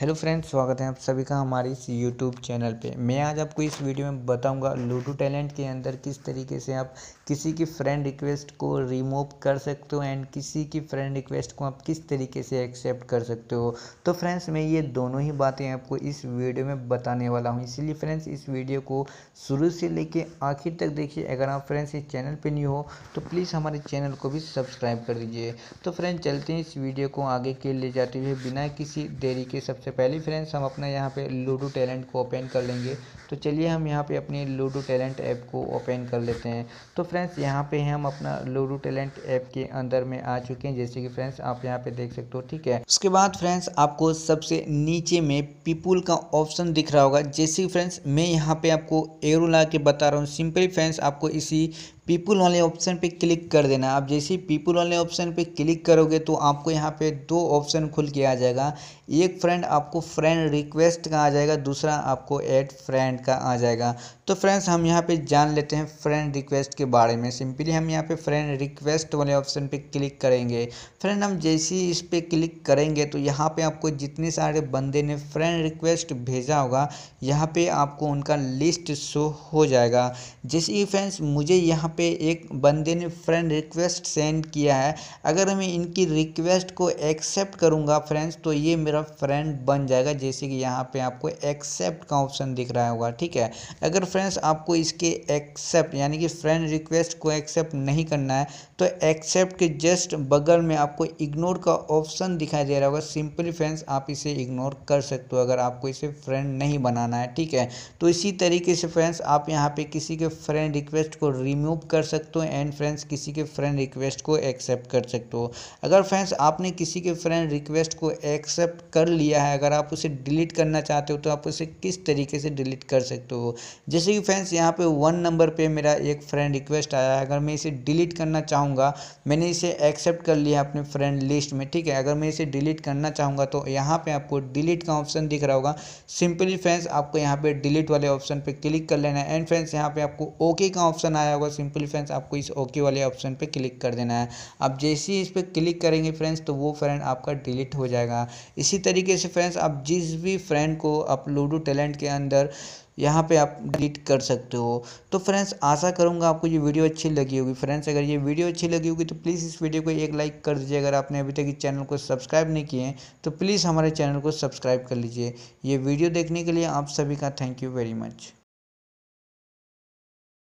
hello friends स्वागत है आप सभी का हमारे इस यूट्यूब चैनल पे मैं आज आपको इस वीडियो में बताऊंगा लूडो टैलेंट के अंदर किस तरीके से आप किसी की फ्रेंड रिक्वेस्ट को रिमूव कर सकते हो एंड किसी की फ्रेंड रिक्वेस्ट को आप किस तरीके से एक्सेप्ट कर सकते हो तो फ्रेंड्स मैं ये दोनों ही बातें आपको इस वीडियो में बताने वाला हूँ इसीलिए फ्रेंड्स इस वीडियो को शुरू से लेके आखिर तक देखिए अगर आप फ्रेंड्स इस चैनल पर नहीं हो तो प्लीज़ हमारे चैनल को भी सब्सक्राइब कर दीजिए तो फ्रेंड्स चलते हैं इस वीडियो को आगे के ले जाते हुए बिना किसी देरी के सब सबसे पहले फ्रेंड्स हम अपना यहाँ पे लूडो टैलेंट को ओपन कर लेंगे तो चलिए हम यहाँ पे अपनी लूडो टैलेंट ऐप को ओपन कर लेते हैं तो फ्रेंड्स यहाँ पे हम अपना लूडो टैलेंट ऐप के अंदर में आ चुके हैं जैसे कि फ्रेंड्स आप यहाँ पे देख सकते हो ठीक है उसके बाद फ्रेंड्स आपको सबसे नीचे में पीपुल का ऑप्शन दिख रहा होगा जैसे फ्रेंड्स मैं यहाँ पे आपको एरो ला के बता रहा हूँ सिंपली फ्रेंड्स आपको इसी पीपल वाले ऑप्शन पे क्लिक कर देना आप जैसे ही पीपल वाले ऑप्शन पे क्लिक करोगे तो आपको यहाँ पे दो ऑप्शन खुल के आ जाएगा एक फ्रेंड आपको फ्रेंड रिक्वेस्ट का आ जाएगा दूसरा आपको ऐड फ्रेंड का आ जाएगा तो फ्रेंड्स हम यहाँ पे जान लेते हैं फ्रेंड रिक्वेस्ट के बारे में सिंपली हम यहाँ पे फ्रेंड रिक्वेस्ट वाले ऑप्शन पे क्लिक करेंगे फ्रेंड हम जैसे ही इस पर क्लिक करेंगे तो यहाँ पे आपको जितने सारे बंदे ने फ्रेंड रिक्वेस्ट भेजा होगा यहाँ पे आपको उनका लिस्ट शो हो जाएगा जैसे ही फ्रेंड्स मुझे यहाँ पे एक बंदे ने फ्रेंड रिक्वेस्ट सेंड किया है अगर मैं इनकी रिक्वेस्ट को एक्सेप्ट करूंगा फ्रेंड्स तो ये मेरा फ्रेंड बन जाएगा जैसे कि यहाँ पे आपको एक्सेप्ट का ऑप्शन दिख रहा होगा ठीक है अगर फ्रेंड्स आपको इसके एक्सेप्ट यानी कि फ्रेंड रिक्वेस्ट को एक्सेप्ट नहीं करना है तो एक्सेप्ट के जस्ट बगल में आपको इग्नोर का ऑप्शन दिखाई दे रहा होगा सिंपली फ्रेंड्स आप इसे इग्नोर कर सकते हो अगर आपको इसे फ्रेंड नहीं बनाना है ठीक है तो इसी तरीके से फ्रेंड्स आप यहाँ पे किसी के फ्रेंड रिक्वेस्ट को रिमूव कर सकते हो एंड फ्रेंड्स किसी के फ्रेंड रिक्वेस्ट को एक्सेप्ट कर सकते हो अगर फ्रेंड्स आपने किसी के फ्रेंड रिक्वेस्ट को एक्सेप्ट कर लिया है अगर आप उसे डिलीट करना चाहते हो तो आप उसे किस तरीके से डिलीट कर सकते हो जैसे कि फ्रेंड्स यहाँ पे वन नंबर पे मेरा एक फ्रेंड रिक्वेस्ट आया है अगर मैं इसे डिलीट करना चाहूँगा मैंने इसे एक्सेप्ट कर लिया अपने फ्रेंड लिस्ट में ठीक है अगर मैं इसे डिलीट करना चाहूँगा तो यहाँ पर आपको डिलीट का ऑप्शन दिख रहा होगा सिंपली फ्रेंड्स आपको यहाँ पर डिलीट वाले ऑप्शन पर क्लिक कर लेना है एंड फ्रेंड्स यहाँ पर आपको ओके का ऑप्शन आया होगा सिंपल सिंपली फ्रेंड्स आपको इस ओके वाले ऑप्शन पे क्लिक कर देना है आप जैसे ही इस पर क्लिक करेंगे फ्रेंड्स तो वो फ्रेंड आपका डिलीट हो जाएगा इसी तरीके से फ्रेंड्स आप जिस भी फ्रेंड को आप लूडो टैलेंट के अंदर यहाँ पे आप डिलीट कर सकते हो तो फ्रेंड्स आशा करूँगा आपको ये वीडियो अच्छी लगी होगी फ्रेंड्स अगर ये वीडियो अच्छी लगी होगी तो प्लीज़ इस वीडियो को एक लाइक कर दीजिए अगर आपने अभी तक इस चैनल को सब्सक्राइब नहीं किए हैं तो प्लीज़ हमारे चैनल को सब्सक्राइब कर लीजिए ये वीडियो देखने के लिए आप सभी का थैंक यू वेरी मच